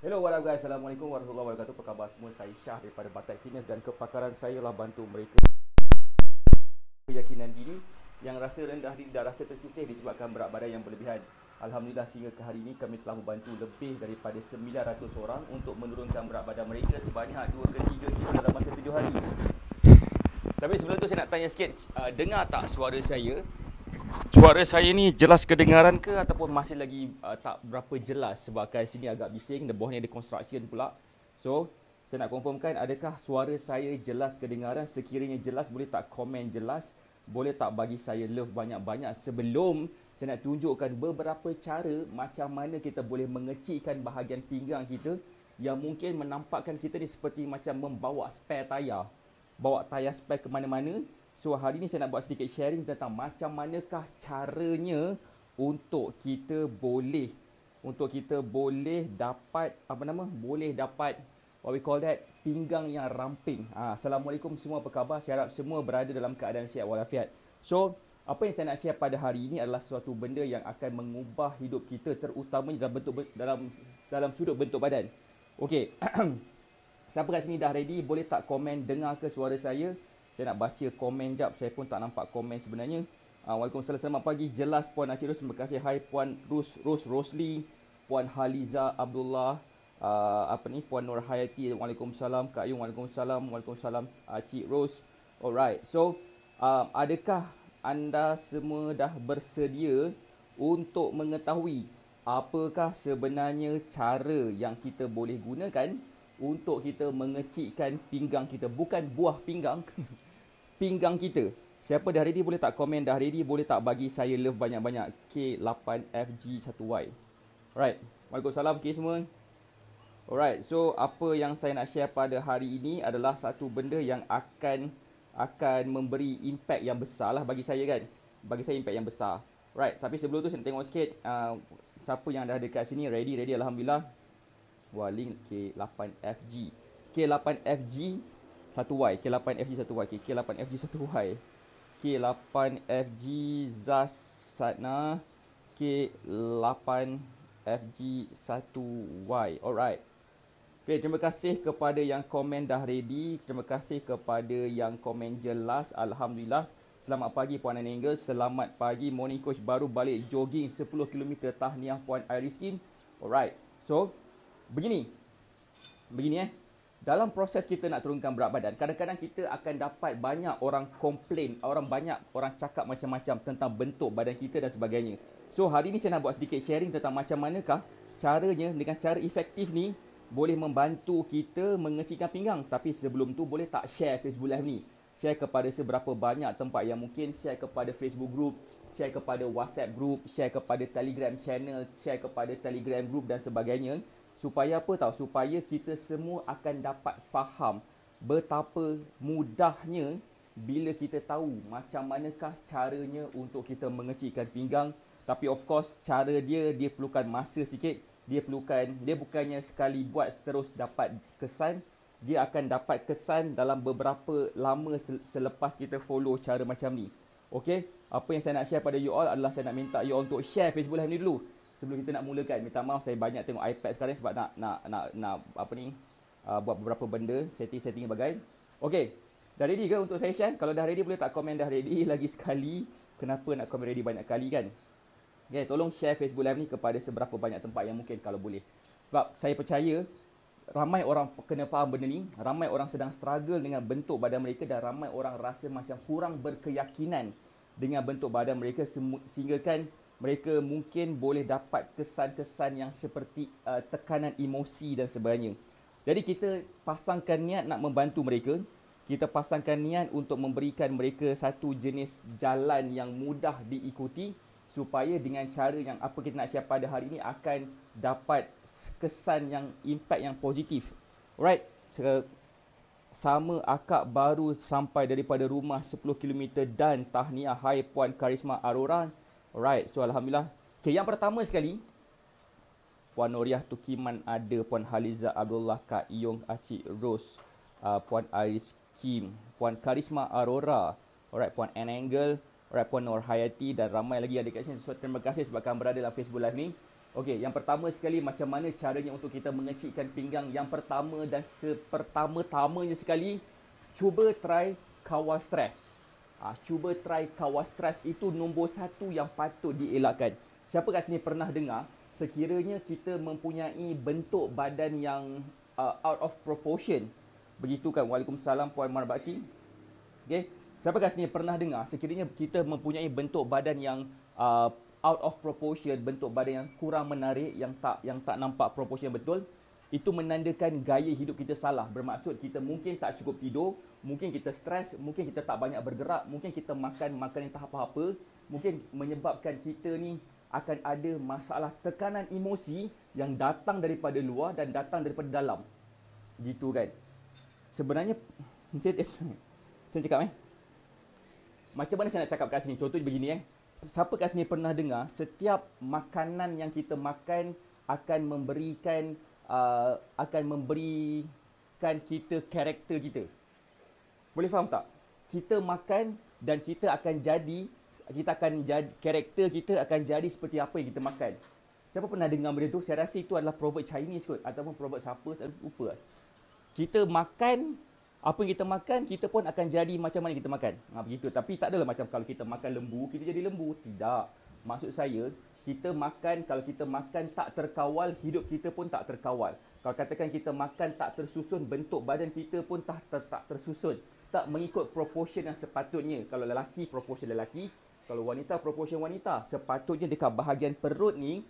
Hello, what up guys? Assalamualaikum warahmatullahi wabarakatuh. Apa khabar semua? Saya Syah daripada Batak Fitness dan kepakaran saya lah bantu mereka keyakinan diri yang rasa rendah diri dan rasa tersisih disebabkan berat badan yang berlebihan. Alhamdulillah sehingga ke hari ini kami telah membantu lebih daripada 900 orang untuk menurunkan berat badan mereka sebanyak 2 ke 3 kilo dalam masa 7 hari. Tapi sebelum tu saya nak tanya sikit, uh, dengar tak suara saya? Suara saya ni jelas kedengaran ke ataupun masih lagi uh, tak berapa jelas sebab sebabkan sini agak bising, the bawah ni ada construction pula. So, saya nak confirmkan adakah suara saya jelas kedengaran? Sekiranya jelas boleh tak komen jelas? Boleh tak bagi saya love banyak-banyak sebelum saya nak tunjukkan beberapa cara macam mana kita boleh mengecikkan bahagian pinggang kita yang mungkin menampakkan kita ni seperti macam membawa spare tayar. Bawa tayar spare ke mana-mana So hari ni saya nak buat sedikit sharing tentang macam manakah caranya untuk kita boleh untuk kita boleh dapat apa nama boleh dapat what we call that pinggang yang ramping. Ha, Assalamualaikum semua apa khabar? Saya harap semua berada dalam keadaan sihat walafiat. So apa yang saya nak share pada hari ini adalah suatu benda yang akan mengubah hidup kita terutamanya dalam bentuk dalam dalam sudut bentuk badan. Okey. Siapa kat sini dah ready boleh tak komen dengar ke suara saya? Saya nak baca komen jap Saya pun tak nampak komen sebenarnya uh, Waalaikumsalam Selamat pagi Jelas Puan Acik Ros Terima kasih Hai Puan Rus Rus Rosli Puan Haliza Abdullah uh, Apa ni Puan Nur Hayati Waalaikumsalam Kak Yung Waalaikumsalam Waalaikumsalam Acik Ros Alright So uh, Adakah anda semua dah bersedia untuk mengetahui apakah sebenarnya cara yang kita boleh gunakan untuk kita mengecikkan pinggang kita bukan buah pinggang pinggang kita. Siapa dah ready boleh tak komen, dah ready boleh tak bagi saya love banyak-banyak K8FG1Y. Alright, Waalaikumsalam K semua. Alright, so apa yang saya nak share pada hari ini adalah satu benda yang akan akan memberi impact yang besar lah bagi saya kan. Bagi saya impact yang besar. Right, tapi sebelum tu saya nak tengok sikit uh, siapa yang dah dekat sini ready ready alhamdulillah. Wah, link K8FG. K8FG 1Y K8FG 1Y K, K8FG 1Y K8FG Zas Satna K8FG 1Y Alright Okay, terima kasih kepada yang komen dah ready Terima kasih kepada yang komen jelas Alhamdulillah Selamat pagi Puan Aningga Selamat pagi Morning Coach baru balik jogging 10km Tahniah Puan Iris Kim Alright So Begini Begini eh dalam proses kita nak turunkan berat badan, kadang-kadang kita akan dapat banyak orang komplain, orang banyak orang cakap macam-macam tentang bentuk badan kita dan sebagainya. So hari ni saya nak buat sedikit sharing tentang macam manakah caranya dengan cara efektif ni boleh membantu kita mengecilkan pinggang tapi sebelum tu boleh tak share Facebook live ni. Share kepada seberapa banyak tempat yang mungkin share kepada Facebook group, share kepada WhatsApp group, share kepada Telegram channel, share kepada Telegram group dan sebagainya supaya apa tahu supaya kita semua akan dapat faham betapa mudahnya bila kita tahu macam manakah caranya untuk kita mengecilkan pinggang tapi of course cara dia dia perlukan masa sikit dia perlukan dia bukannya sekali buat terus dapat kesan dia akan dapat kesan dalam beberapa lama selepas kita follow cara macam ni okay apa yang saya nak share pada you all adalah saya nak minta you all untuk share Facebook live ni dulu sebelum kita nak mulakan minta maaf saya banyak tengok iPad sekarang sebab nak nak nak, nak apa ni uh, buat beberapa benda setting-setting bagai. Okey. Dah ready ke untuk saya share? Kalau dah ready boleh tak komen dah ready lagi sekali. Kenapa nak komen ready banyak kali kan? Okey, tolong share Facebook Live ni kepada seberapa banyak tempat yang mungkin kalau boleh. Sebab saya percaya ramai orang kena faham benda ni, ramai orang sedang struggle dengan bentuk badan mereka dan ramai orang rasa macam kurang berkeyakinan dengan bentuk badan mereka sehingga kan mereka mungkin boleh dapat kesan-kesan yang seperti uh, tekanan emosi dan sebagainya. Jadi kita pasangkan niat nak membantu mereka, kita pasangkan niat untuk memberikan mereka satu jenis jalan yang mudah diikuti supaya dengan cara yang apa kita nak siap pada hari ini akan dapat kesan yang impact yang positif. Alright, so, sama akak baru sampai daripada rumah 10 km dan tahniah hai puan Karisma Aurora Alright, so Alhamdulillah. Okay, yang pertama sekali, Puan Noriah Tukiman ada, Puan Haliza Abdullah, Kak Yong Acik Rose, uh, Puan Aris Kim, Puan Karisma Aurora, Alright, Puan Anne Angle, Alright, Puan Nur Hayati dan ramai lagi yang ada kat sini. So, terima kasih sebab kamu berada dalam Facebook Live ni. Okay, yang pertama sekali, macam mana caranya untuk kita mengecikkan pinggang yang pertama dan sepertama-tamanya sekali, cuba try kawal stres. Ah, cuba try kawas stres itu nombor satu yang patut dielakkan. Siapa kat sini pernah dengar sekiranya kita mempunyai bentuk badan yang uh, out of proportion. Begitu kan. Waalaikumsalam puan Marbati. Okay, Siapa kat sini pernah dengar sekiranya kita mempunyai bentuk badan yang uh, out of proportion, bentuk badan yang kurang menarik, yang tak yang tak nampak proportion betul, itu menandakan gaya hidup kita salah. Bermaksud kita mungkin tak cukup tidur, mungkin kita stres, mungkin kita tak banyak bergerak, mungkin kita makan makanan tak apa-apa, mungkin menyebabkan kita ni akan ada masalah tekanan emosi yang datang daripada luar dan datang daripada dalam. Gitu kan. Sebenarnya saya eh, saya cakap eh. Macam mana saya nak cakap kat sini? Contoh begini eh. Siapa kat sini pernah dengar setiap makanan yang kita makan akan memberikan uh, akan memberikan kita karakter kita. Boleh faham tak? Kita makan dan kita akan jadi kita akan jadi karakter kita akan jadi seperti apa yang kita makan. Siapa pernah dengar benda tu? Saya rasa itu adalah proverb Chinese kot ataupun proverb siapa tak lupa. Lah. Kita makan apa yang kita makan, kita pun akan jadi macam mana kita makan. Ha, begitu. Tapi tak adalah macam kalau kita makan lembu, kita jadi lembu. Tidak. Maksud saya, kita makan, kalau kita makan tak terkawal, hidup kita pun tak terkawal. Kalau katakan kita makan tak tersusun, bentuk badan kita pun tak, tak, tak tersusun tak mengikut proportion yang sepatutnya. Kalau lelaki, proportion lelaki. Kalau wanita, proportion wanita. Sepatutnya dekat bahagian perut ni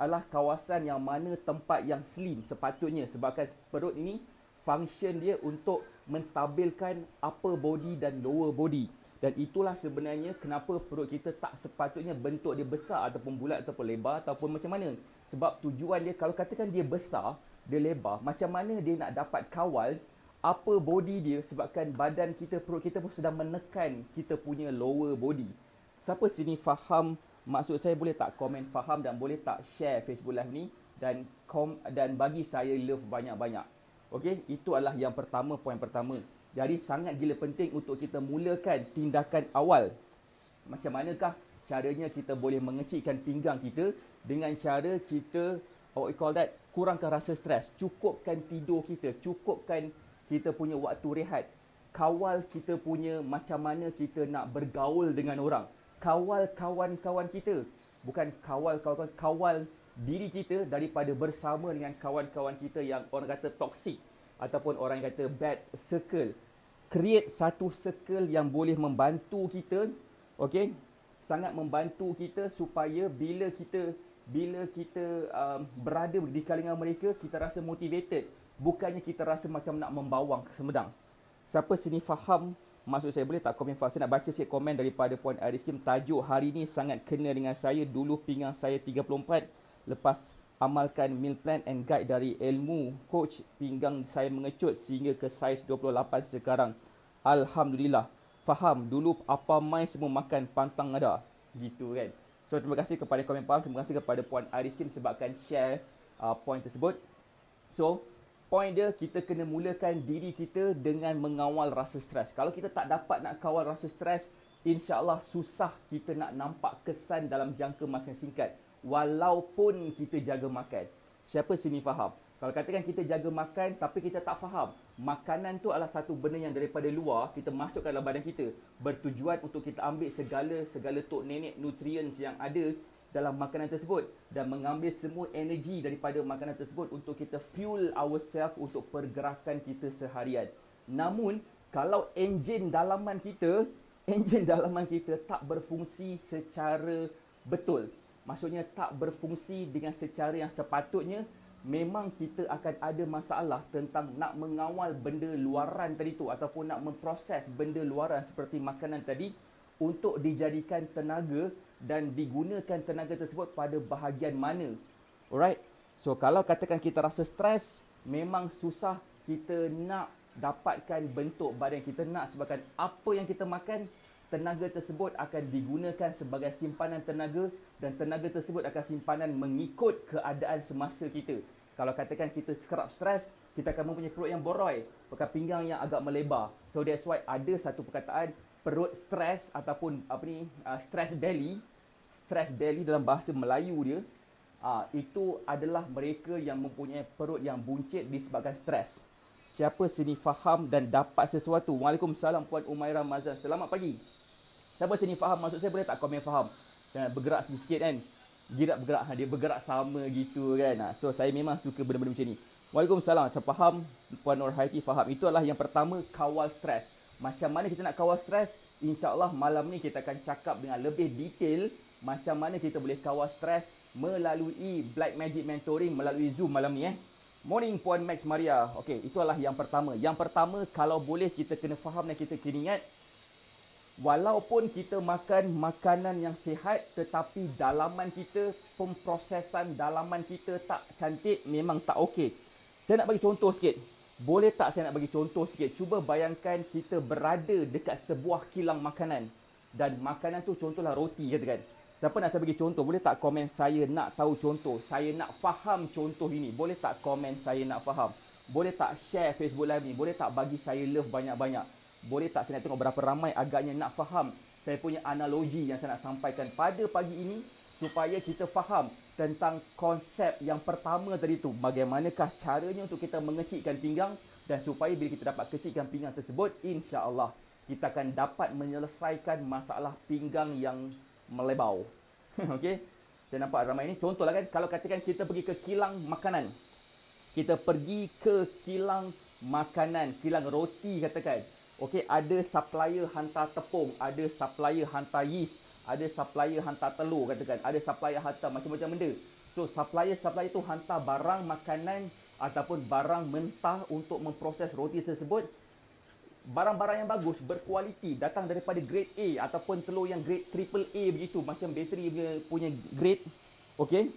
adalah kawasan yang mana tempat yang slim sepatutnya. Sebabkan perut ni function dia untuk menstabilkan upper body dan lower body. Dan itulah sebenarnya kenapa perut kita tak sepatutnya bentuk dia besar ataupun bulat ataupun lebar ataupun macam mana. Sebab tujuan dia, kalau katakan dia besar, dia lebar, macam mana dia nak dapat kawal upper body dia sebabkan badan kita, perut kita pun sedang menekan kita punya lower body. Siapa sini faham maksud saya boleh tak komen faham dan boleh tak share Facebook live ni dan kom, dan bagi saya love banyak-banyak. Okey, itu adalah yang pertama, poin pertama. Jadi sangat gila penting untuk kita mulakan tindakan awal. Macam manakah caranya kita boleh mengecikkan pinggang kita dengan cara kita what we call that kurangkan rasa stres, cukupkan tidur kita, cukupkan kita punya waktu rehat, kawal kita punya macam mana kita nak bergaul dengan orang, kawal kawan-kawan kita, bukan kawal kawan-kawan, kawal diri kita daripada bersama dengan kawan-kawan kita yang orang kata toxic ataupun orang yang kata bad circle. Create satu circle yang boleh membantu kita, okay? Sangat membantu kita supaya bila kita bila kita um, berada di kalangan mereka, kita rasa motivated bukannya kita rasa macam nak membawang semedang. Siapa sini faham maksud saya boleh tak komen faham? Saya nak baca sikit komen daripada Puan Aris Kim. Tajuk hari ini sangat kena dengan saya. Dulu pinggang saya 34. Lepas amalkan meal plan and guide dari ilmu coach pinggang saya mengecut sehingga ke saiz 28 sekarang. Alhamdulillah. Faham dulu apa mai semua makan pantang ada. Gitu kan. So terima kasih kepada komen faham. Terima kasih kepada Puan Aris Kim sebabkan share uh, point tersebut. So point dia kita kena mulakan diri kita dengan mengawal rasa stres. Kalau kita tak dapat nak kawal rasa stres, insya-Allah susah kita nak nampak kesan dalam jangka masa yang singkat walaupun kita jaga makan. Siapa sini faham? Kalau katakan kita jaga makan tapi kita tak faham, makanan tu adalah satu benda yang daripada luar kita masukkan dalam badan kita bertujuan untuk kita ambil segala segala tok nenek nutrients yang ada dalam makanan tersebut dan mengambil semua energi daripada makanan tersebut untuk kita fuel ourselves untuk pergerakan kita seharian. Namun, kalau enjin dalaman kita, enjin dalaman kita tak berfungsi secara betul. Maksudnya tak berfungsi dengan secara yang sepatutnya, memang kita akan ada masalah tentang nak mengawal benda luaran tadi tu ataupun nak memproses benda luaran seperti makanan tadi untuk dijadikan tenaga dan digunakan tenaga tersebut pada bahagian mana. Alright. So kalau katakan kita rasa stres, memang susah kita nak dapatkan bentuk badan kita nak sebabkan apa yang kita makan, tenaga tersebut akan digunakan sebagai simpanan tenaga dan tenaga tersebut akan simpanan mengikut keadaan semasa kita. Kalau katakan kita kerap stres, kita akan mempunyai perut yang boroi, pakai pinggang yang agak melebar. So that's why ada satu perkataan perut stres ataupun apa ni uh, stress belly stress belly dalam bahasa Melayu dia uh, itu adalah mereka yang mempunyai perut yang buncit disebabkan stres. Siapa sini faham dan dapat sesuatu? Waalaikumsalam Puan Umaira Mazan. Selamat pagi. Siapa sini faham? Maksud saya boleh tak komen faham? Dan bergerak sikit-sikit kan? Girak bergerak. Dia bergerak sama gitu kan? Ah, so, saya memang suka benda-benda macam ni. Waalaikumsalam. Terfaham Puan Nur Haiti faham. Itu adalah yang pertama kawal stres. Macam mana kita nak kawal stres? InsyaAllah malam ni kita akan cakap dengan lebih detail macam mana kita boleh kawal stres melalui Black Magic Mentoring melalui Zoom malam ni eh. Morning Puan Max Maria. Okey, adalah yang pertama. Yang pertama kalau boleh kita kena faham dan kita kena ingat walaupun kita makan makanan yang sihat tetapi dalaman kita, pemprosesan dalaman kita tak cantik memang tak okey. Saya nak bagi contoh sikit. Boleh tak saya nak bagi contoh sikit? Cuba bayangkan kita berada dekat sebuah kilang makanan dan makanan tu contohlah roti kan Siapa nak saya bagi contoh Boleh tak komen saya nak tahu contoh Saya nak faham contoh ini Boleh tak komen saya nak faham Boleh tak share Facebook live ni Boleh tak bagi saya love banyak-banyak Boleh tak saya nak tengok berapa ramai agaknya nak faham Saya punya analogi yang saya nak sampaikan pada pagi ini Supaya kita faham tentang konsep yang pertama tadi tu Bagaimanakah caranya untuk kita mengecikkan pinggang Dan supaya bila kita dapat kecikkan pinggang tersebut InsyaAllah kita akan dapat menyelesaikan masalah pinggang yang melebau. Okey. Saya nampak ramai ni. Contohlah kan kalau katakan kita pergi ke kilang makanan. Kita pergi ke kilang makanan, kilang roti katakan. Okey, ada supplier hantar tepung, ada supplier hantar yeast, ada supplier hantar telur katakan, ada supplier hantar macam-macam benda. So supplier-supplier tu hantar barang makanan ataupun barang mentah untuk memproses roti tersebut barang-barang yang bagus berkualiti datang daripada grade A ataupun telur yang grade triple A begitu macam bateri punya, punya grade okey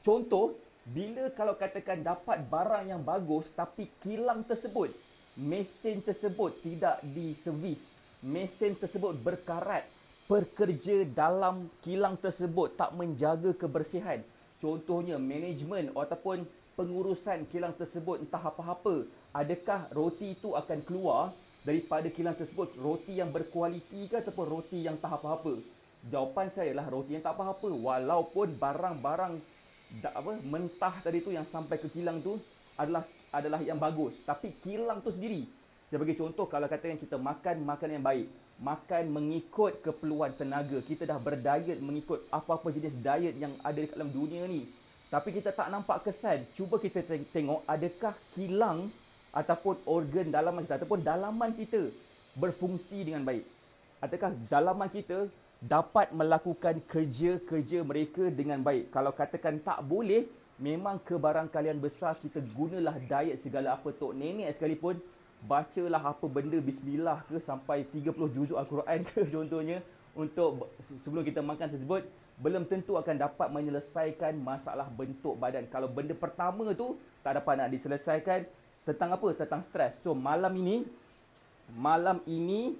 contoh bila kalau katakan dapat barang yang bagus tapi kilang tersebut mesin tersebut tidak diservis mesin tersebut berkarat pekerja dalam kilang tersebut tak menjaga kebersihan contohnya management ataupun pengurusan kilang tersebut entah apa-apa adakah roti itu akan keluar daripada kilang tersebut roti yang berkualiti ke ataupun roti yang tak apa-apa? Jawapan saya ialah roti yang tak apa-apa walaupun barang-barang apa mentah tadi tu yang sampai ke kilang tu adalah adalah yang bagus tapi kilang tu sendiri saya bagi contoh kalau kata yang kita makan makan yang baik makan mengikut keperluan tenaga kita dah berdiet mengikut apa-apa jenis diet yang ada dalam dunia ni tapi kita tak nampak kesan cuba kita tengok adakah kilang ataupun organ dalaman kita ataupun dalaman kita berfungsi dengan baik? Adakah dalaman kita dapat melakukan kerja-kerja mereka dengan baik? Kalau katakan tak boleh, memang kebarangkalian besar kita gunalah diet segala apa tok nenek sekalipun bacalah apa benda bismillah ke sampai 30 juzuk al-Quran ke contohnya untuk sebelum kita makan tersebut belum tentu akan dapat menyelesaikan masalah bentuk badan kalau benda pertama tu tak dapat nak diselesaikan tentang apa? Tentang stres. So malam ini malam ini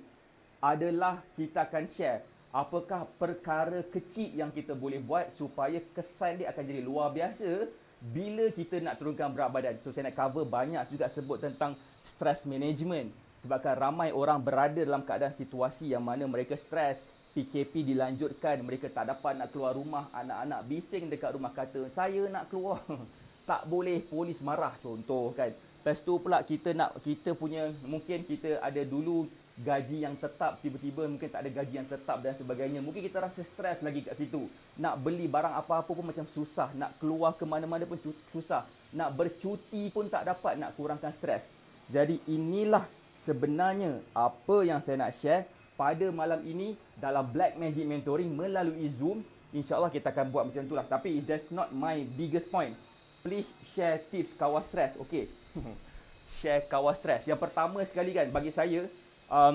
adalah kita akan share apakah perkara kecil yang kita boleh buat supaya kesan dia akan jadi luar biasa bila kita nak turunkan berat badan. So saya nak cover banyak juga sebut tentang stress management sebabkan ramai orang berada dalam keadaan situasi yang mana mereka stres, PKP dilanjutkan, mereka tak dapat nak keluar rumah, anak-anak bising dekat rumah kata, "Saya nak keluar." tak boleh polis marah contoh kan Lepas tu pula kita nak kita punya mungkin kita ada dulu gaji yang tetap tiba-tiba mungkin tak ada gaji yang tetap dan sebagainya. Mungkin kita rasa stres lagi kat situ. Nak beli barang apa-apa pun macam susah, nak keluar ke mana-mana pun susah, nak bercuti pun tak dapat nak kurangkan stres. Jadi inilah sebenarnya apa yang saya nak share pada malam ini dalam Black Magic Mentoring melalui Zoom. InsyaAllah kita akan buat macam tu lah. Tapi that's not my biggest point. Please share tips kawal stres. Okay. share kawal stres. Yang pertama sekali kan bagi saya um,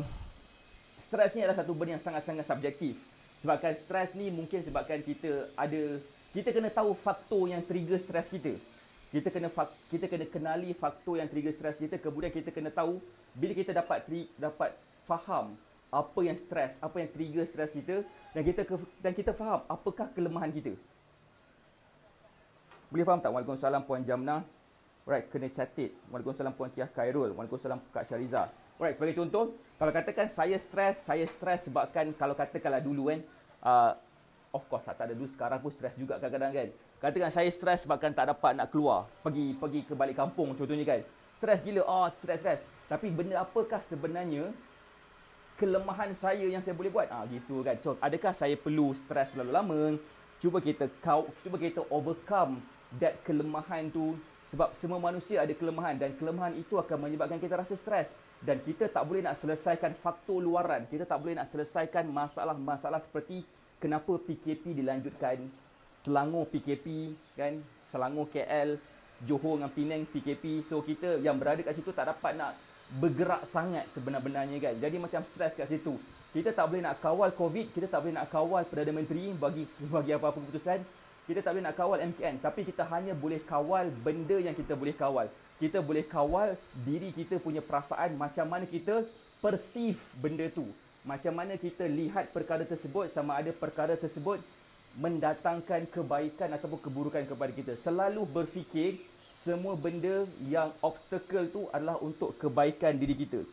stres ni adalah satu benda yang sangat-sangat subjektif. Sebabkan stres ni mungkin sebabkan kita ada kita kena tahu faktor yang trigger stres kita. Kita kena kita kena kenali faktor yang trigger stres kita kemudian kita kena tahu bila kita dapat tri- dapat faham apa yang stres, apa yang trigger stres kita dan kita ke- dan kita faham apakah kelemahan kita. Boleh faham tak? Waalaikumsalam Puan Jamna. Alright, kena catit. Waalaikumsalam Puan Kiah Khairul. Waalaikumsalam Kak Syariza. Alright, sebagai contoh, kalau katakan saya stres, saya stres sebabkan kalau katakanlah dulu kan, uh, of course lah, tak ada dulu sekarang pun stres juga kadang-kadang kan. Katakan saya stres sebabkan tak dapat nak keluar, pergi pergi ke balik kampung contohnya kan. Stres gila, ah oh, stres, stres. Tapi benda apakah sebenarnya kelemahan saya yang saya boleh buat? Ah ha, gitu kan. So, adakah saya perlu stres terlalu lama? Cuba kita kau cuba kita overcome that kelemahan tu sebab semua manusia ada kelemahan dan kelemahan itu akan menyebabkan kita rasa stres dan kita tak boleh nak selesaikan faktor luaran kita tak boleh nak selesaikan masalah-masalah seperti kenapa PKP dilanjutkan Selangor PKP kan Selangor KL Johor dengan Penang PKP so kita yang berada kat situ tak dapat nak bergerak sangat sebenar-benarnya kan jadi macam stres kat situ kita tak boleh nak kawal COVID kita tak boleh nak kawal Perdana Menteri bagi bagi apa-apa keputusan kita tak boleh nak kawal MKN tapi kita hanya boleh kawal benda yang kita boleh kawal kita boleh kawal diri kita punya perasaan macam mana kita perceive benda tu macam mana kita lihat perkara tersebut sama ada perkara tersebut mendatangkan kebaikan ataupun keburukan kepada kita selalu berfikir semua benda yang obstacle tu adalah untuk kebaikan diri kita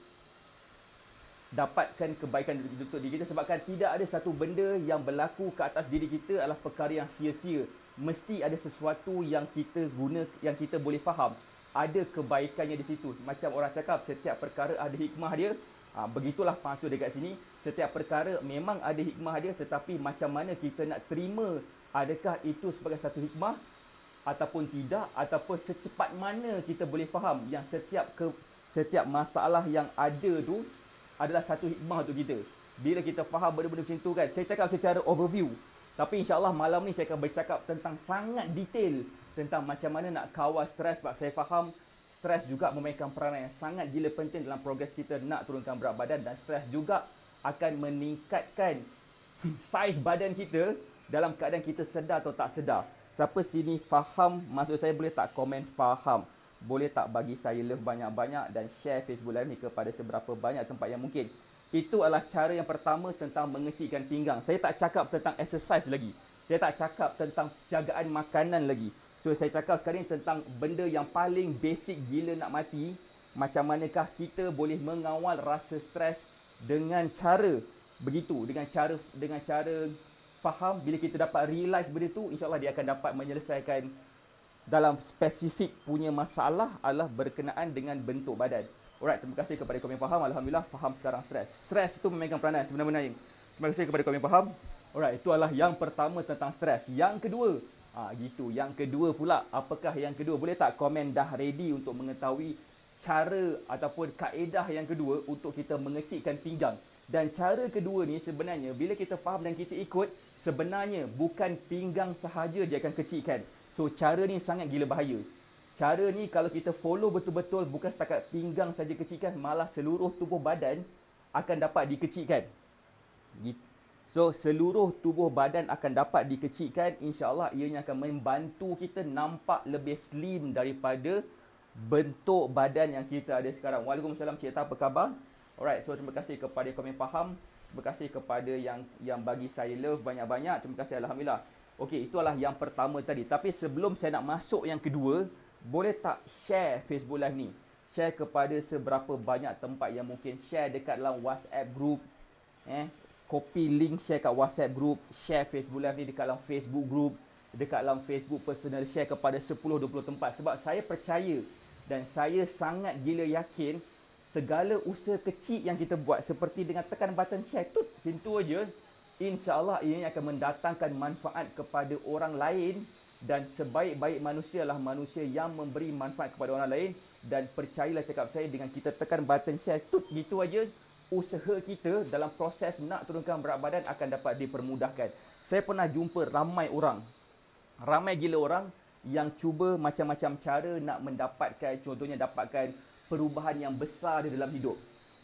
dapatkan kebaikan untuk diri kita sebabkan tidak ada satu benda yang berlaku ke atas diri kita adalah perkara yang sia-sia mesti ada sesuatu yang kita guna yang kita boleh faham ada kebaikannya di situ macam orang cakap setiap perkara ada hikmah dia ha, begitulah maksud dekat sini setiap perkara memang ada hikmah dia tetapi macam mana kita nak terima adakah itu sebagai satu hikmah ataupun tidak ataupun secepat mana kita boleh faham yang setiap ke, setiap masalah yang ada tu adalah satu hikmah untuk kita. Bila kita faham benda-benda macam tu kan, saya cakap secara overview. Tapi insyaAllah malam ni saya akan bercakap tentang sangat detail tentang macam mana nak kawal stres sebab saya faham stres juga memainkan peranan yang sangat gila penting dalam progres kita nak turunkan berat badan dan stres juga akan meningkatkan saiz badan kita dalam keadaan kita sedar atau tak sedar. Siapa sini faham? Maksud saya boleh tak komen faham? boleh tak bagi saya love banyak-banyak dan share Facebook Live ni kepada seberapa banyak tempat yang mungkin. Itu adalah cara yang pertama tentang mengecilkan pinggang. Saya tak cakap tentang exercise lagi. Saya tak cakap tentang jagaan makanan lagi. So, saya cakap sekarang tentang benda yang paling basic gila nak mati. Macam manakah kita boleh mengawal rasa stres dengan cara begitu. Dengan cara dengan cara faham. Bila kita dapat realise benda tu, insyaAllah dia akan dapat menyelesaikan dalam spesifik punya masalah adalah berkenaan dengan bentuk badan. Alright, terima kasih kepada kau yang faham. Alhamdulillah, faham sekarang stres. Stres itu memegang peranan sebenarnya. Terima kasih kepada kau yang faham. Alright, itu adalah yang pertama tentang stres. Yang kedua, ha, gitu. Yang kedua pula, apakah yang kedua? Boleh tak komen dah ready untuk mengetahui cara ataupun kaedah yang kedua untuk kita mengecikkan pinggang? Dan cara kedua ni sebenarnya bila kita faham dan kita ikut sebenarnya bukan pinggang sahaja dia akan kecikkan So cara ni sangat gila bahaya. Cara ni kalau kita follow betul-betul bukan setakat pinggang saja kecilkan, malah seluruh tubuh badan akan dapat dikecilkan. So seluruh tubuh badan akan dapat dikecilkan. Insyaallah ianya akan membantu kita nampak lebih slim daripada bentuk badan yang kita ada sekarang. Waalaikumsalam Cik Ta, apa khabar? Alright, so terima kasih kepada komen faham. Terima kasih kepada yang yang bagi saya love banyak-banyak. Terima kasih Alhamdulillah. Okey, itulah yang pertama tadi. Tapi sebelum saya nak masuk yang kedua, boleh tak share Facebook Live ni? Share kepada seberapa banyak tempat yang mungkin share dekat dalam WhatsApp group. Eh, copy link share kat WhatsApp group, share Facebook Live ni dekat dalam Facebook group, dekat dalam Facebook personal share kepada 10 20 tempat sebab saya percaya dan saya sangat gila yakin segala usaha kecil yang kita buat seperti dengan tekan button share tu, pintu aja insyaAllah ia akan mendatangkan manfaat kepada orang lain dan sebaik-baik manusia lah manusia yang memberi manfaat kepada orang lain dan percayalah cakap saya dengan kita tekan button share tut gitu aja usaha kita dalam proses nak turunkan berat badan akan dapat dipermudahkan saya pernah jumpa ramai orang ramai gila orang yang cuba macam-macam cara nak mendapatkan contohnya dapatkan perubahan yang besar di dalam hidup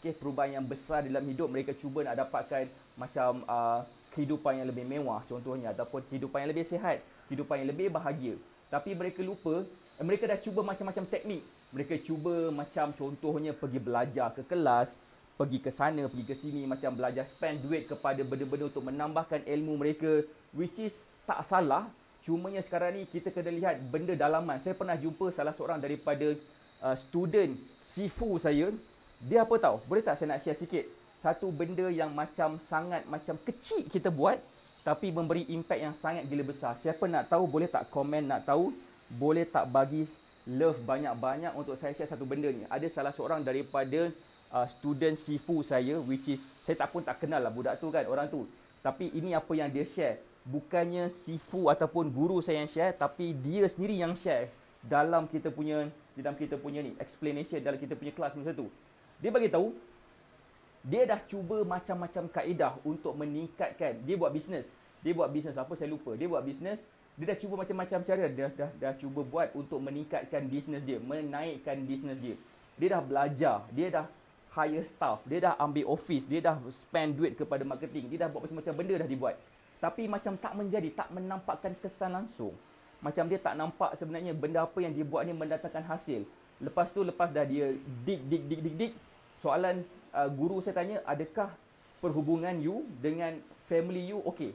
okay, perubahan yang besar dalam hidup mereka cuba nak dapatkan macam uh, kehidupan yang lebih mewah contohnya ataupun kehidupan yang lebih sihat kehidupan yang lebih bahagia tapi mereka lupa eh, mereka dah cuba macam-macam teknik mereka cuba macam contohnya pergi belajar ke kelas pergi ke sana pergi ke sini macam belajar spend duit kepada benda-benda untuk menambahkan ilmu mereka which is tak salah Cuma cumanya sekarang ni kita kena lihat benda dalaman saya pernah jumpa salah seorang daripada uh, student sifu saya dia apa tahu? Boleh tak saya nak share sikit? Satu benda yang macam sangat macam kecil kita buat tapi memberi impact yang sangat gila besar. Siapa nak tahu boleh tak komen nak tahu? Boleh tak bagi love banyak-banyak untuk saya share satu benda ni. Ada salah seorang daripada uh, student sifu saya which is saya tak pun tak kenal lah budak tu kan orang tu. Tapi ini apa yang dia share. Bukannya sifu ataupun guru saya yang share tapi dia sendiri yang share dalam kita punya dalam kita punya ni explanation dalam kita punya kelas ni tu dia bagi tahu dia dah cuba macam-macam kaedah untuk meningkatkan dia buat bisnes dia buat bisnes apa saya lupa dia buat bisnes dia dah cuba macam-macam cara dia dah, dah dah cuba buat untuk meningkatkan bisnes dia menaikkan bisnes dia dia dah belajar dia dah hire staff dia dah ambil office dia dah spend duit kepada marketing dia dah buat macam-macam benda dah dibuat tapi macam tak menjadi tak menampakkan kesan langsung macam dia tak nampak sebenarnya benda apa yang dia buat ni mendatangkan hasil lepas tu lepas dah dia dig dig dig dig dig, soalan uh, guru saya tanya adakah perhubungan you dengan family you okey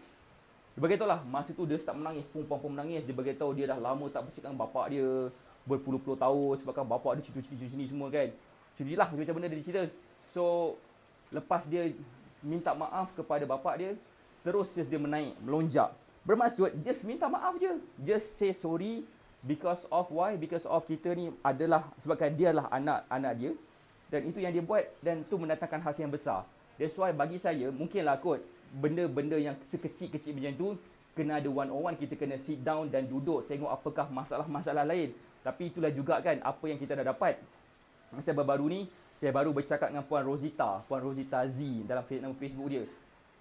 dia beritahulah masa tu dia start menangis perempuan pun menangis dia beritahu dia dah lama tak bercakap dengan bapak dia berpuluh-puluh tahun sebabkan bapak dia cerita-cerita sini semua kan cerita lah macam benda dia cerita so lepas dia minta maaf kepada bapak dia terus just dia menaik melonjak bermaksud just minta maaf je just say sorry because of why because of kita ni adalah sebabkan dia lah anak anak dia dan itu yang dia buat dan tu mendatangkan hasil yang besar that's why bagi saya mungkinlah kot benda-benda yang sekecil-kecil macam tu kena ada one on one kita kena sit down dan duduk tengok apakah masalah-masalah lain tapi itulah juga kan apa yang kita dah dapat macam baru-baru ni saya baru bercakap dengan puan Rosita puan Rosita Z dalam Facebook dia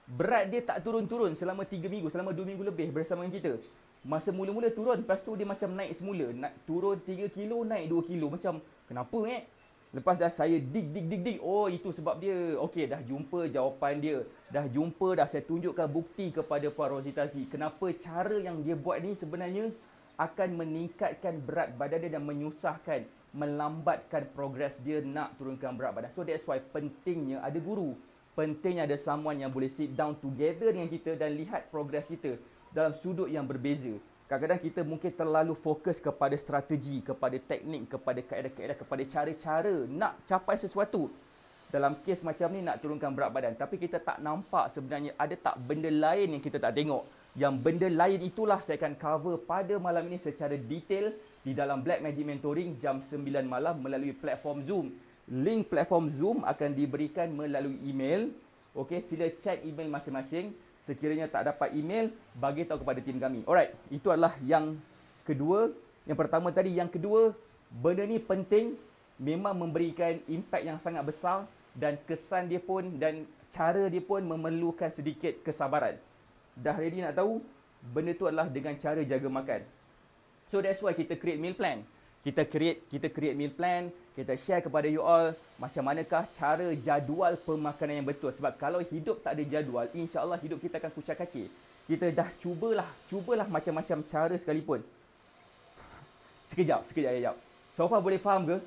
berat dia tak turun-turun selama 3 minggu selama 2 minggu lebih bersama dengan kita masa mula-mula turun lepas tu dia macam naik semula nak turun 3 kilo naik 2 kilo macam kenapa eh Lepas dah saya dig dig dig dig oh itu sebab dia. Okey dah jumpa jawapan dia. Dah jumpa dah saya tunjukkan bukti kepada Puan Rosita Z. Kenapa cara yang dia buat ni sebenarnya akan meningkatkan berat badan dia dan menyusahkan melambatkan progres dia nak turunkan berat badan. So that's why pentingnya ada guru. Pentingnya ada someone yang boleh sit down together dengan kita dan lihat progres kita dalam sudut yang berbeza. Kadang-kadang kita mungkin terlalu fokus kepada strategi, kepada teknik, kepada kaedah-kaedah, kepada cara-cara nak capai sesuatu. Dalam kes macam ni nak turunkan berat badan. Tapi kita tak nampak sebenarnya ada tak benda lain yang kita tak tengok. Yang benda lain itulah saya akan cover pada malam ini secara detail di dalam Black Magic Mentoring jam 9 malam melalui platform Zoom. Link platform Zoom akan diberikan melalui email. Okey, sila cek email masing-masing sekiranya tak dapat email bagi tahu kepada tim kami. Alright, itu adalah yang kedua. Yang pertama tadi, yang kedua, benda ni penting memang memberikan impak yang sangat besar dan kesan dia pun dan cara dia pun memerlukan sedikit kesabaran. Dah ready nak tahu benda tu adalah dengan cara jaga makan. So that's why kita create meal plan kita create kita create meal plan kita share kepada you all macam manakah cara jadual pemakanan yang betul sebab kalau hidup tak ada jadual insyaallah hidup kita akan kucak kaci kita dah cubalah cubalah macam-macam cara sekalipun sekejap sekejap ya jap so far boleh faham ke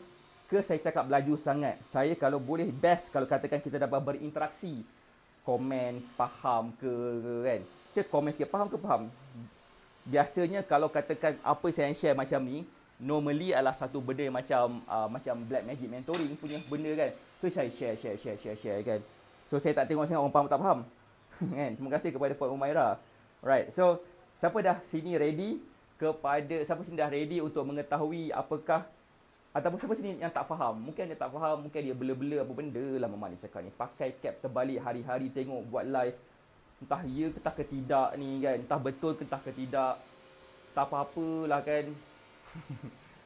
ke saya cakap laju sangat saya kalau boleh best kalau katakan kita dapat berinteraksi komen faham ke kan cek komen sikit faham ke faham biasanya kalau katakan apa saya share macam ni normally adalah satu benda yang macam uh, macam black magic mentoring punya benda kan. So saya share share share share share kan. So saya tak tengok sangat orang faham tak faham. kan? Terima kasih kepada Puan Umaira. Right. So siapa dah sini ready kepada siapa sini dah ready untuk mengetahui apakah ataupun siapa sini yang tak faham. Mungkin dia tak faham, mungkin dia bela-bela apa benda lah mama ni cakap ni. Pakai cap terbalik hari-hari tengok buat live entah ya ke tak ke tidak ni kan. Entah betul ke tak ke tidak. Tak apa-apalah kan.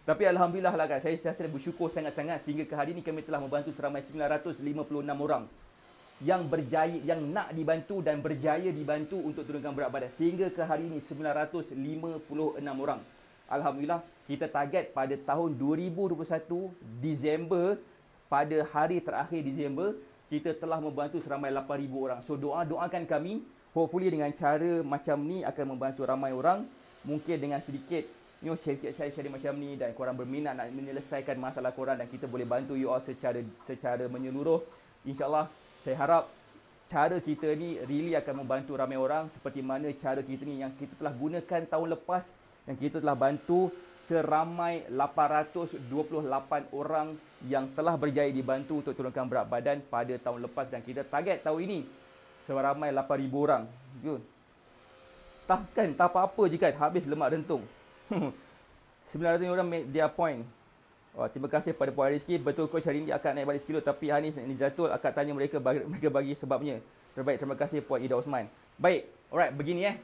Tapi Alhamdulillah lah kan, saya sangat bersyukur sangat-sangat sehingga ke hari ini kami telah membantu seramai 956 orang yang berjaya, yang nak dibantu dan berjaya dibantu untuk turunkan berat badan. Sehingga ke hari ini 956 orang. Alhamdulillah, kita target pada tahun 2021, Disember, pada hari terakhir Disember, kita telah membantu seramai 8,000 orang. So, doa-doakan kami, hopefully dengan cara macam ni akan membantu ramai orang. Mungkin dengan sedikit you know, share, share, share macam ni dan korang berminat nak menyelesaikan masalah korang dan kita boleh bantu you all secara secara menyeluruh. InsyaAllah, saya harap cara kita ni really akan membantu ramai orang seperti mana cara kita ni yang kita telah gunakan tahun lepas yang kita telah bantu seramai 828 orang yang telah berjaya dibantu untuk turunkan berat badan pada tahun lepas dan kita target tahun ini seramai 8,000 orang. Takkan tak apa-apa je kan habis lemak rentung. 900 ni orang make their point. Oh, terima kasih pada Puan Rizky. Betul coach hari ini akan naik balik sekilo. Tapi hari ini ni Zatul akan tanya mereka bagi, mereka bagi sebabnya. Terbaik. Terima kasih Puan Ida Osman. Baik. Alright. Begini eh.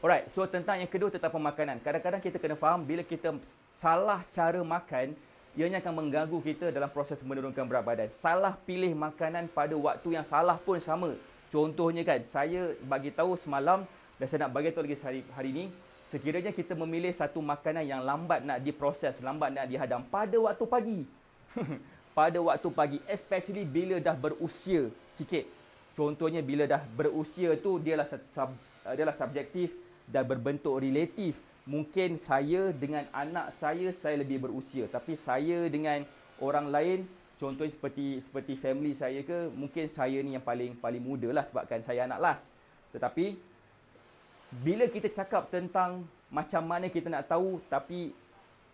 Alright. So tentang yang kedua tentang pemakanan. Kadang-kadang kita kena faham bila kita salah cara makan. Ianya akan mengganggu kita dalam proses menurunkan berat badan. Salah pilih makanan pada waktu yang salah pun sama. Contohnya kan. Saya bagi tahu semalam. Dan saya nak bagi tahu lagi hari, hari ini. Sekiranya kita memilih satu makanan yang lambat nak diproses, lambat nak dihadam pada waktu pagi. pada waktu pagi, especially bila dah berusia sikit. Contohnya bila dah berusia tu dialah sub, adalah subjektif dan berbentuk relatif. Mungkin saya dengan anak saya saya lebih berusia, tapi saya dengan orang lain contohnya seperti seperti family saya ke, mungkin saya ni yang paling paling muda lah sebabkan saya anak last. Tetapi bila kita cakap tentang macam mana kita nak tahu tapi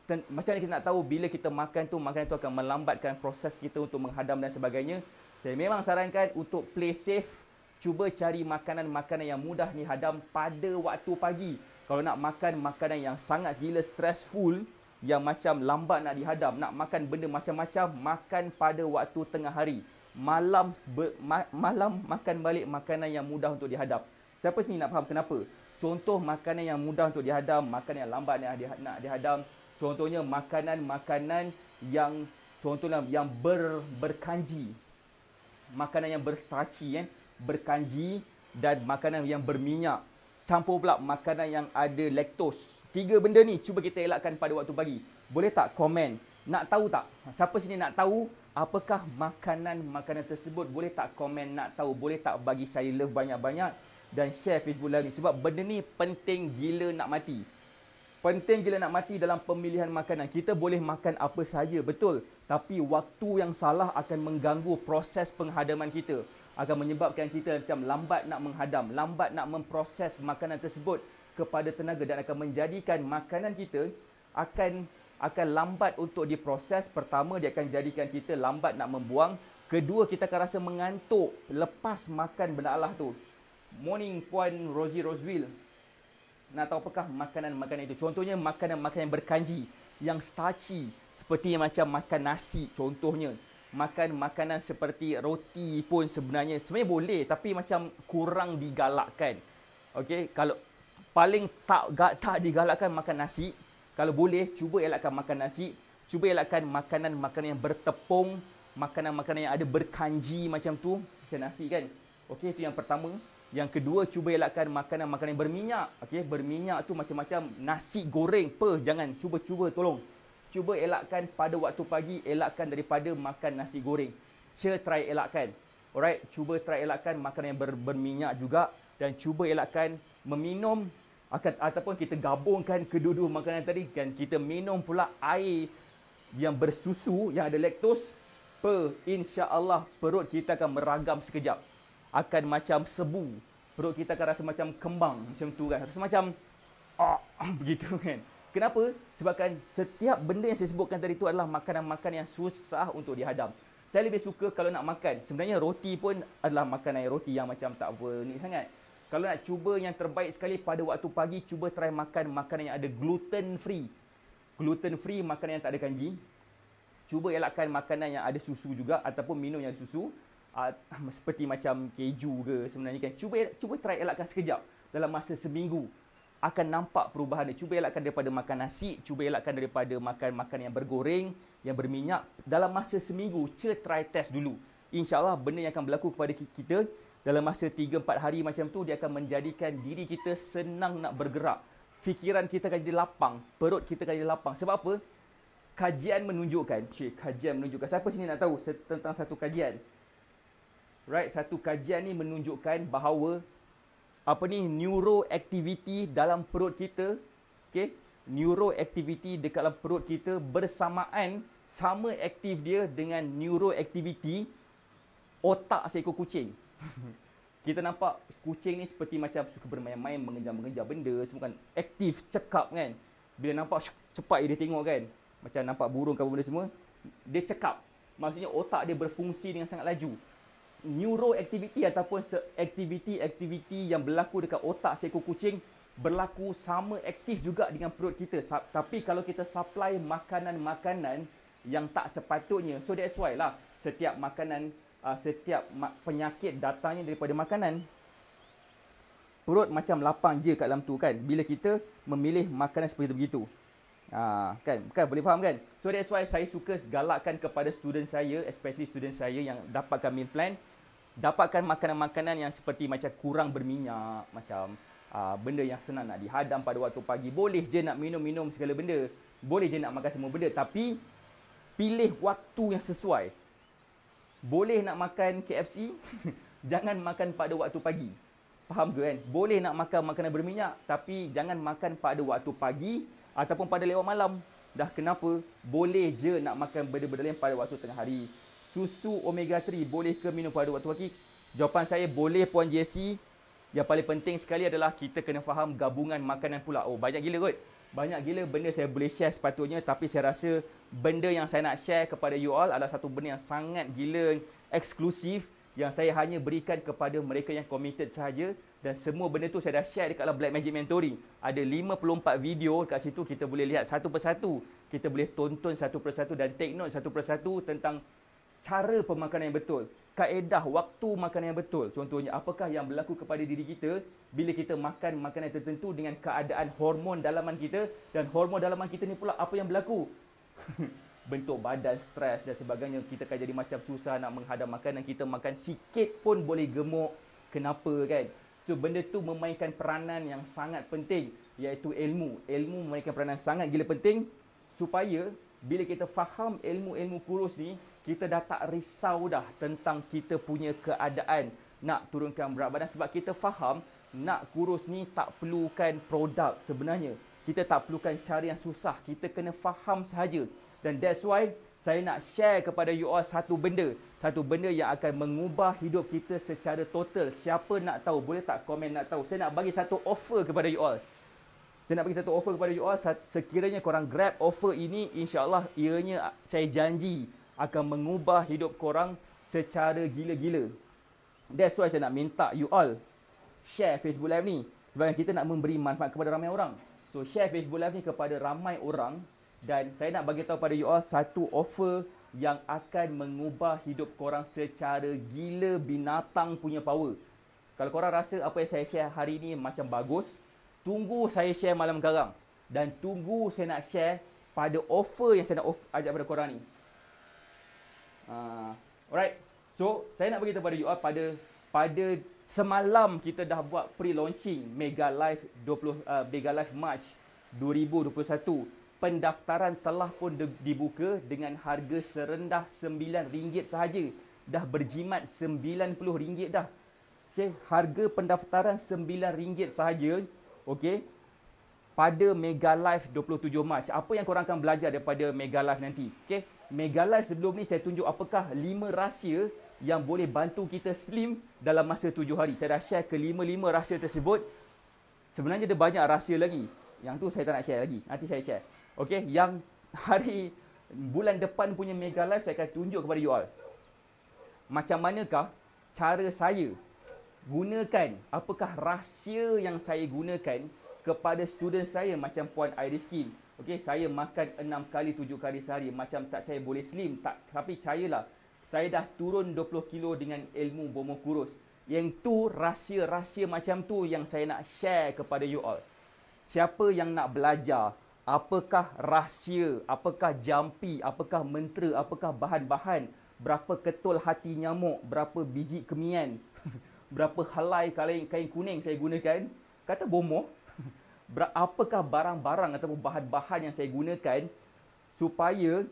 ten, macam mana kita nak tahu bila kita makan tu makanan tu akan melambatkan proses kita untuk menghadam dan sebagainya saya memang sarankan untuk play safe cuba cari makanan-makanan yang mudah ni hadam pada waktu pagi kalau nak makan makanan yang sangat gila stressful yang macam lambat nak dihadam nak makan benda macam-macam makan pada waktu tengah hari malam ma- malam makan balik makanan yang mudah untuk dihadam siapa sini nak faham kenapa Contoh makanan yang mudah untuk dihadam, makanan yang lambat yang nak dihadam. Contohnya makanan-makanan yang contohnya yang ber, berkanji. Makanan yang berstarchi kan, berkanji dan makanan yang berminyak. Campur pula makanan yang ada lektos. Tiga benda ni cuba kita elakkan pada waktu pagi. Boleh tak komen? Nak tahu tak? Siapa sini nak tahu apakah makanan-makanan tersebut? Boleh tak komen nak tahu? Boleh tak bagi saya love banyak-banyak? dan share Facebook Live ni sebab benda ni penting gila nak mati. Penting gila nak mati dalam pemilihan makanan. Kita boleh makan apa sahaja betul. Tapi waktu yang salah akan mengganggu proses penghadaman kita. Akan menyebabkan kita macam lambat nak menghadam, lambat nak memproses makanan tersebut kepada tenaga dan akan menjadikan makanan kita akan akan lambat untuk diproses. Pertama, dia akan jadikan kita lambat nak membuang. Kedua, kita akan rasa mengantuk lepas makan benda Allah tu. Morning Puan Rosie Roseville Nak tahu apakah makanan-makanan itu Contohnya makanan-makanan berkanji Yang starchy Seperti macam makan nasi contohnya Makan makanan seperti roti pun sebenarnya Sebenarnya boleh tapi macam kurang digalakkan Okay kalau paling tak tak digalakkan makan nasi Kalau boleh cuba elakkan makan nasi Cuba elakkan makanan-makanan yang bertepung Makanan-makanan yang ada berkanji macam tu Macam nasi kan Okay itu yang pertama yang kedua cuba elakkan makanan-makanan berminyak. okay berminyak tu macam-macam nasi goreng, per jangan cuba-cuba tolong. Cuba elakkan pada waktu pagi elakkan daripada makan nasi goreng. Cuba try elakkan. Alright, cuba try elakkan makanan yang ber, berminyak juga dan cuba elakkan meminum akan ataupun kita gabungkan kedua-dua makanan tadi dan kita minum pula air yang bersusu yang ada lactose per insyaallah perut kita akan meragam sekejap akan macam sebu. Perut kita akan rasa macam kembang macam tu kan. Rasa macam ah begitu kan. Kenapa? Sebabkan setiap benda yang saya sebutkan tadi tu adalah makanan-makanan yang susah untuk dihadam. Saya lebih suka kalau nak makan. Sebenarnya roti pun adalah makanan yang roti yang macam tak apa ni sangat. Kalau nak cuba yang terbaik sekali pada waktu pagi, cuba try makan makanan yang ada gluten free. Gluten free makanan yang tak ada kanji. Cuba elakkan makanan yang ada susu juga ataupun minum yang ada susu uh, seperti macam keju ke sebenarnya kan cuba cuba try elakkan sekejap dalam masa seminggu akan nampak perubahan dia. Cuba elakkan daripada makan nasi, cuba elakkan daripada makan makan yang bergoreng, yang berminyak dalam masa seminggu. Cuba try test dulu. Insyaallah benda yang akan berlaku kepada kita dalam masa 3 4 hari macam tu dia akan menjadikan diri kita senang nak bergerak. Fikiran kita akan jadi lapang, perut kita akan jadi lapang. Sebab apa? Kajian menunjukkan, cik, kajian menunjukkan. Siapa sini nak tahu tentang satu kajian? right satu kajian ni menunjukkan bahawa apa ni neuro activity dalam perut kita okey activity dekat dalam perut kita bersamaan sama aktif dia dengan neuro activity otak seekor kucing kita nampak kucing ni seperti macam suka bermain-main mengejar-mengejar benda semua kan aktif cekap kan bila nampak cepat dia tengok kan macam nampak burung ke benda semua dia cekap maksudnya otak dia berfungsi dengan sangat laju Neuro neuroactivity ataupun aktiviti-aktiviti yang berlaku dekat otak seekor kucing berlaku sama aktif juga dengan perut kita. Tapi kalau kita supply makanan-makanan yang tak sepatutnya. So that's why lah setiap makanan uh, setiap ma- penyakit datangnya daripada makanan. Perut macam lapang je kat dalam tu kan bila kita memilih makanan seperti itu begitu. Ah, kan, kan boleh faham kan? So that's why saya suka galakkan kepada student saya, especially student saya yang dapatkan meal plan, dapatkan makanan-makanan yang seperti macam kurang berminyak, macam aa, ah, benda yang senang nak dihadam pada waktu pagi. Boleh je nak minum-minum segala benda. Boleh je nak makan semua benda tapi pilih waktu yang sesuai. Boleh nak makan KFC, jangan makan pada waktu pagi. Faham ke kan? Boleh nak makan makanan berminyak tapi jangan makan pada waktu pagi ataupun pada lewat malam dah kenapa boleh je nak makan benda-benda lain pada waktu tengah hari susu omega 3 boleh ke minum pada waktu pagi jawapan saya boleh puan Jesse yang paling penting sekali adalah kita kena faham gabungan makanan pula oh banyak gila kot banyak gila benda saya boleh share sepatutnya tapi saya rasa benda yang saya nak share kepada you all adalah satu benda yang sangat gila eksklusif yang saya hanya berikan kepada mereka yang committed sahaja dan semua benda tu saya dah share dekat dalam Black Magic Mentoring. Ada 54 video kat situ kita boleh lihat satu persatu. Kita boleh tonton satu persatu dan take note satu persatu tentang cara pemakanan yang betul. Kaedah waktu makanan yang betul. Contohnya apakah yang berlaku kepada diri kita bila kita makan makanan tertentu dengan keadaan hormon dalaman kita dan hormon dalaman kita ni pula apa yang berlaku. bentuk badan stres dan sebagainya kita akan jadi macam susah nak menghadap makanan kita makan sikit pun boleh gemuk kenapa kan so benda tu memainkan peranan yang sangat penting iaitu ilmu ilmu memainkan peranan sangat gila penting supaya bila kita faham ilmu-ilmu kurus ni kita dah tak risau dah tentang kita punya keadaan nak turunkan berat badan sebab kita faham nak kurus ni tak perlukan produk sebenarnya kita tak perlukan cara yang susah kita kena faham sahaja dan that's why saya nak share kepada you all satu benda. Satu benda yang akan mengubah hidup kita secara total. Siapa nak tahu, boleh tak komen nak tahu. Saya nak bagi satu offer kepada you all. Saya nak bagi satu offer kepada you all. Sekiranya korang grab offer ini, insyaAllah ianya saya janji akan mengubah hidup korang secara gila-gila. That's why saya nak minta you all share Facebook Live ni. Sebab kita nak memberi manfaat kepada ramai orang. So share Facebook Live ni kepada ramai orang dan saya nak bagi tahu pada you all satu offer yang akan mengubah hidup korang secara gila binatang punya power. Kalau korang rasa apa yang saya share hari ini macam bagus, tunggu saya share malam garang dan tunggu saya nak share pada offer yang saya nak ajak pada korang ni. Uh, alright. So, saya nak beritahu pada you all pada pada semalam kita dah buat pre-launching Mega Life 20 uh, ah, Mega Life March 2021 pendaftaran telah pun dibuka dengan harga serendah RM9 sahaja. Dah berjimat RM90 dah. Okay, harga pendaftaran RM9 sahaja. Okay. Pada Mega Live 27 Mac. Apa yang korang akan belajar daripada Mega Live nanti? Okay. Mega Live sebelum ni saya tunjuk apakah lima rahsia yang boleh bantu kita slim dalam masa tujuh hari. Saya dah share kelima-lima rahsia tersebut. Sebenarnya ada banyak rahsia lagi. Yang tu saya tak nak share lagi. Nanti saya share. Okay, yang hari bulan depan punya Mega Live saya akan tunjuk kepada you all. Macam manakah cara saya gunakan, apakah rahsia yang saya gunakan kepada student saya macam Puan Iris Kim. Okay, saya makan enam kali, tujuh kali sehari. Macam tak saya boleh slim. tak Tapi cayalah, saya dah turun 20 kilo dengan ilmu bomo kurus. Yang tu rahsia-rahsia macam tu yang saya nak share kepada you all. Siapa yang nak belajar, apakah rahsia, apakah jampi, apakah mentera, apakah bahan-bahan, berapa ketul hati nyamuk, berapa biji kemian, berapa helai kain, kain kuning saya gunakan, kata bomo. apakah barang-barang atau bahan-bahan yang saya gunakan supaya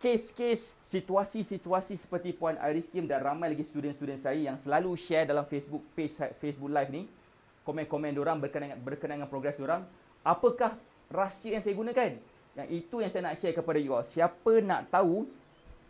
kes-kes, situasi-situasi seperti Puan Iris Kim dan ramai lagi student-student saya yang selalu share dalam Facebook page Facebook Live ni, komen-komen diorang berkenaan, berkenaan dengan progres diorang, apakah rahsia yang saya gunakan. Yang itu yang saya nak share kepada you all. Siapa nak tahu,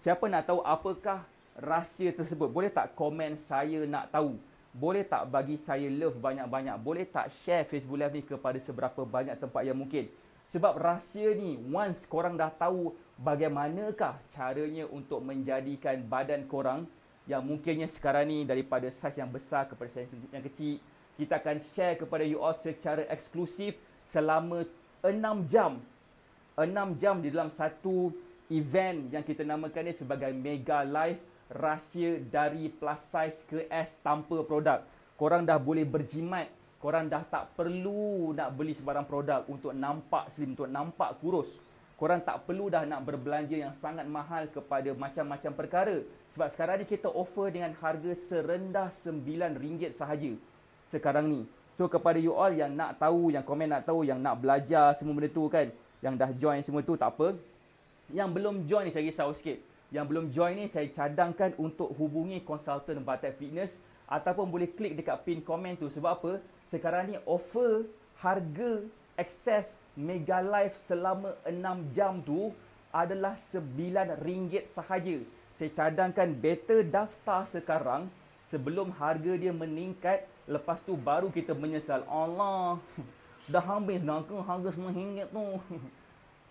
siapa nak tahu apakah rahsia tersebut? Boleh tak komen saya nak tahu? Boleh tak bagi saya love banyak-banyak? Boleh tak share Facebook Live ni kepada seberapa banyak tempat yang mungkin? Sebab rahsia ni, once korang dah tahu bagaimanakah caranya untuk menjadikan badan korang yang mungkinnya sekarang ni daripada saiz yang besar kepada saiz yang kecil, kita akan share kepada you all secara eksklusif selama enam jam enam jam di dalam satu event yang kita namakan ini sebagai mega live rahsia dari plus size ke S tanpa produk korang dah boleh berjimat korang dah tak perlu nak beli sebarang produk untuk nampak slim untuk nampak kurus korang tak perlu dah nak berbelanja yang sangat mahal kepada macam-macam perkara sebab sekarang ni kita offer dengan harga serendah RM9 sahaja sekarang ni So kepada you all yang nak tahu, yang komen nak tahu, yang nak belajar semua benda tu kan, yang dah join semua tu tak apa. Yang belum join ni saya risau sikit. Yang belum join ni saya cadangkan untuk hubungi konsultan Batet Fitness ataupun boleh klik dekat pin komen tu sebab apa? Sekarang ni offer harga akses Mega Life selama 6 jam tu adalah RM9 sahaja. Saya cadangkan better daftar sekarang sebelum harga dia meningkat Lepas tu baru kita menyesal. Allah, dah habis dah ke harga semua hingit tu?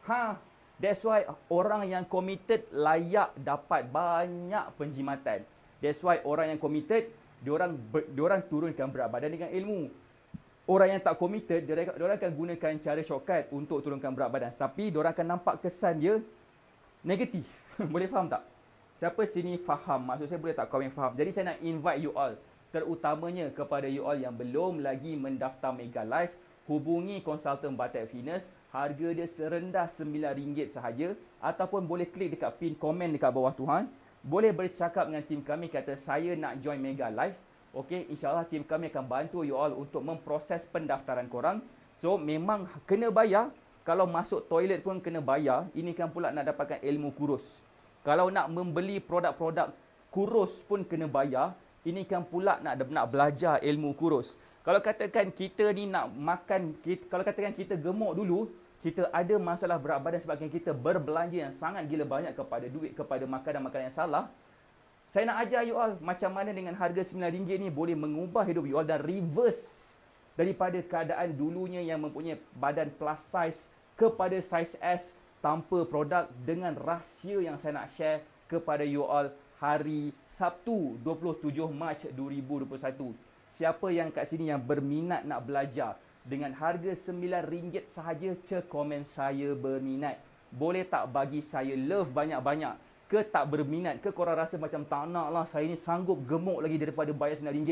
Ha? That's why orang yang committed layak dapat banyak penjimatan. That's why orang yang committed, diorang, orang turunkan berat badan dengan ilmu. Orang yang tak committed, orang akan gunakan cara shortcut untuk turunkan berat badan. Tapi orang akan nampak kesan dia negatif. boleh faham tak? Siapa sini faham? Maksud saya boleh tak komen faham? Jadi saya nak invite you all terutamanya kepada you all yang belum lagi mendaftar Mega Life, hubungi konsultan Batek Fitness, harga dia serendah RM9 sahaja ataupun boleh klik dekat pin komen dekat bawah tuhan. Boleh bercakap dengan tim kami kata saya nak join Mega Life. Okey, insyaallah tim kami akan bantu you all untuk memproses pendaftaran korang. So memang kena bayar. Kalau masuk toilet pun kena bayar. Ini kan pula nak dapatkan ilmu kurus. Kalau nak membeli produk-produk kurus pun kena bayar ini kan pula nak nak belajar ilmu kurus. Kalau katakan kita ni nak makan, kita, kalau katakan kita gemuk dulu, kita ada masalah berat badan sebabkan kita berbelanja yang sangat gila banyak kepada duit, kepada makanan-makanan yang salah. Saya nak ajar you all macam mana dengan harga RM9 ni boleh mengubah hidup you all dan reverse daripada keadaan dulunya yang mempunyai badan plus size kepada size S tanpa produk dengan rahsia yang saya nak share kepada you all hari Sabtu 27 Mac 2021. Siapa yang kat sini yang berminat nak belajar dengan harga RM9 sahaja ce komen saya berminat. Boleh tak bagi saya love banyak-banyak ke tak berminat ke korang rasa macam tak nak lah saya ni sanggup gemuk lagi daripada bayar RM9.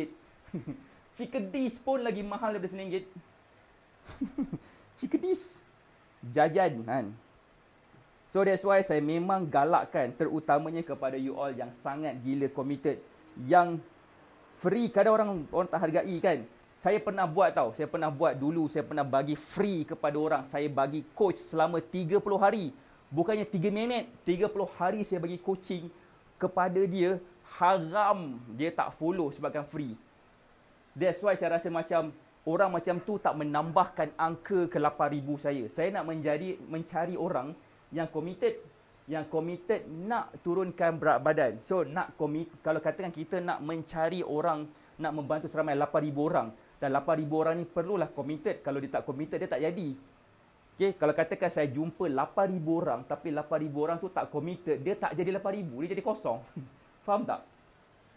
Chickadees pun lagi mahal daripada RM9. Chickadees. Jajan kan. So that's why saya memang galakkan terutamanya kepada you all yang sangat gila committed yang free kadang orang orang tak hargai kan. Saya pernah buat tau. Saya pernah buat dulu saya pernah bagi free kepada orang. Saya bagi coach selama 30 hari. Bukannya 3 minit, 30 hari saya bagi coaching kepada dia haram dia tak follow sebabkan free. That's why saya rasa macam orang macam tu tak menambahkan angka ke 8000 saya. Saya nak menjadi mencari orang yang committed yang committed nak turunkan berat badan. So nak commit kalau katakan kita nak mencari orang nak membantu seramai 8000 orang dan 8000 orang ni perlulah committed. Kalau dia tak committed dia tak jadi. Okey, kalau katakan saya jumpa 8000 orang tapi 8000 orang tu tak committed, dia tak jadi 8000, dia jadi kosong. Faham tak?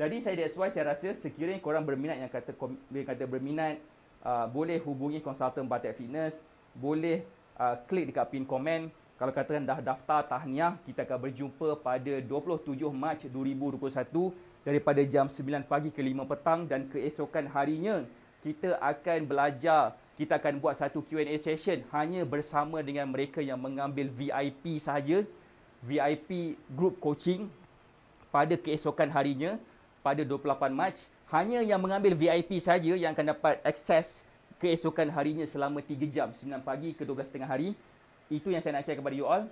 Jadi saya that's why saya rasa sekiranya korang berminat yang kata yang kata berminat uh, boleh hubungi konsultan Batek Fitness, boleh uh, klik dekat pin komen kalau katakan dah daftar tahniah, kita akan berjumpa pada 27 Mac 2021 daripada jam 9 pagi ke 5 petang dan keesokan harinya kita akan belajar, kita akan buat satu Q&A session hanya bersama dengan mereka yang mengambil VIP saja, VIP group coaching pada keesokan harinya pada 28 Mac. Hanya yang mengambil VIP saja yang akan dapat akses keesokan harinya selama 3 jam 9 pagi ke 12 tengah hari itu yang saya nak share kepada you all.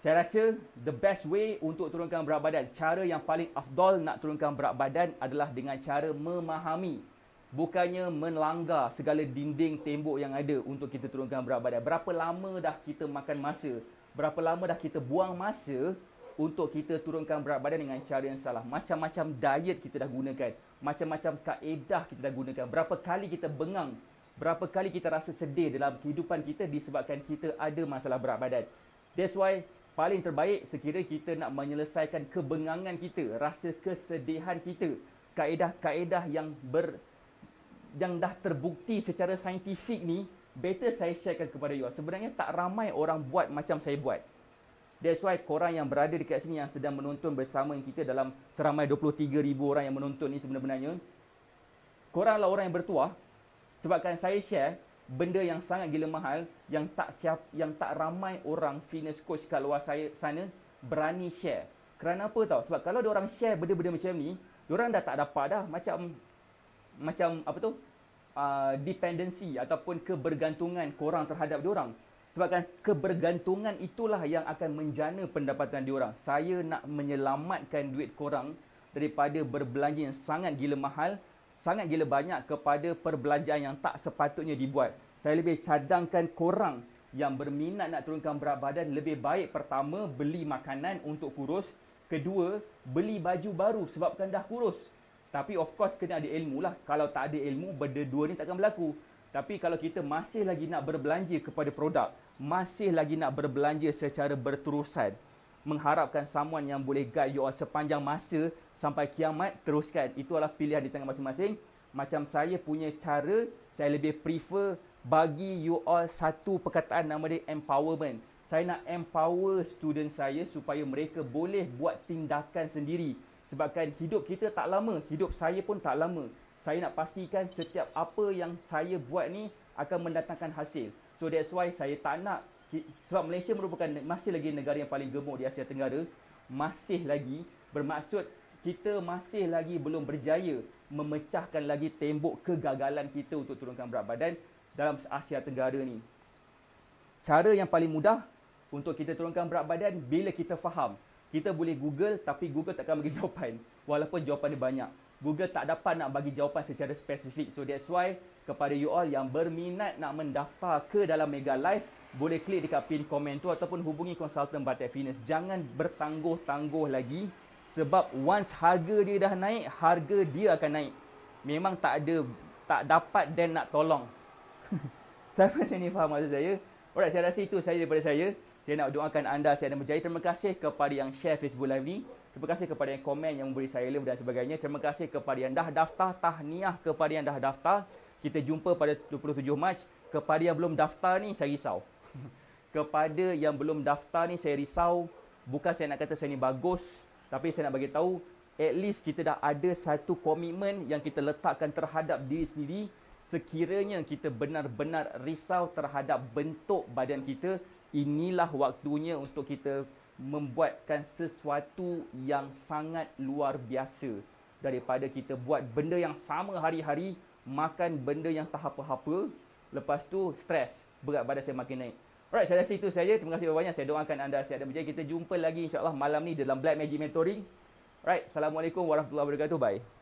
Saya rasa the best way untuk turunkan berat badan, cara yang paling afdol nak turunkan berat badan adalah dengan cara memahami. Bukannya melanggar segala dinding tembok yang ada untuk kita turunkan berat badan. Berapa lama dah kita makan masa? Berapa lama dah kita buang masa untuk kita turunkan berat badan dengan cara yang salah? Macam-macam diet kita dah gunakan. Macam-macam kaedah kita dah gunakan. Berapa kali kita bengang berapa kali kita rasa sedih dalam kehidupan kita disebabkan kita ada masalah berat badan. That's why paling terbaik sekiranya kita nak menyelesaikan kebengangan kita, rasa kesedihan kita, kaedah-kaedah yang ber yang dah terbukti secara saintifik ni, better saya sharekan kepada you. Sebenarnya tak ramai orang buat macam saya buat. That's why korang yang berada dekat sini yang sedang menonton bersama kita dalam seramai 23,000 orang yang menonton ni sebenarnya. Koranglah orang yang bertuah Sebabkan saya share benda yang sangat gila mahal yang tak siap yang tak ramai orang fitness coach kat luar saya sana berani share. Kerana apa tahu? Sebab kalau dia orang share benda-benda macam ni, dia orang dah tak dapat dah macam macam apa tu? Uh, dependency ataupun kebergantungan korang terhadap dia orang. Sebabkan kebergantungan itulah yang akan menjana pendapatan dia orang. Saya nak menyelamatkan duit korang daripada berbelanja yang sangat gila mahal sangat gila banyak kepada perbelanjaan yang tak sepatutnya dibuat. Saya lebih cadangkan korang yang berminat nak turunkan berat badan lebih baik pertama beli makanan untuk kurus, kedua beli baju baru sebabkan dah kurus. Tapi of course kena ada ilmu lah. Kalau tak ada ilmu, benda dua ni takkan berlaku. Tapi kalau kita masih lagi nak berbelanja kepada produk, masih lagi nak berbelanja secara berterusan, mengharapkan someone yang boleh guide you all sepanjang masa sampai kiamat teruskan itu adalah pilihan di tangan masing-masing macam saya punya cara saya lebih prefer bagi you all satu perkataan nama dia empowerment saya nak empower student saya supaya mereka boleh buat tindakan sendiri sebabkan hidup kita tak lama hidup saya pun tak lama saya nak pastikan setiap apa yang saya buat ni akan mendatangkan hasil so that's why saya tak nak sebab Malaysia merupakan masih lagi negara yang paling gemuk di Asia Tenggara masih lagi bermaksud kita masih lagi belum berjaya memecahkan lagi tembok kegagalan kita untuk turunkan berat badan dalam Asia Tenggara ni. Cara yang paling mudah untuk kita turunkan berat badan bila kita faham. Kita boleh Google tapi Google takkan bagi jawapan walaupun jawapan dia banyak. Google tak dapat nak bagi jawapan secara spesifik. So that's why kepada you all yang berminat nak mendaftar ke dalam Mega Life boleh klik dekat pin komen tu ataupun hubungi konsultan Batek Fitness. Jangan bertangguh-tangguh lagi sebab once harga dia dah naik harga dia akan naik memang tak ada tak dapat dan nak tolong saya macam ni faham maksud saya alright saya rasa itu saya daripada saya saya nak doakan anda saya dan berjaya terima kasih kepada yang share Facebook live ni terima kasih kepada yang komen yang memberi saya love dan sebagainya terima kasih kepada yang dah daftar tahniah kepada yang dah daftar kita jumpa pada 27 Mac kepada yang belum daftar ni saya risau kepada yang belum daftar ni saya risau bukan saya nak kata saya ni bagus tapi saya nak bagi tahu at least kita dah ada satu komitmen yang kita letakkan terhadap diri sendiri sekiranya kita benar-benar risau terhadap bentuk badan kita inilah waktunya untuk kita membuatkan sesuatu yang sangat luar biasa daripada kita buat benda yang sama hari-hari makan benda yang tahap apa lepas tu stres berat badan saya makin naik Alright, saya rasa itu saja. Terima kasih banyak. Saya doakan anda sihat dan berjaya. Kita jumpa lagi insyaAllah malam ni dalam Black Magic Mentoring. Alright, Assalamualaikum warahmatullahi wabarakatuh. Bye.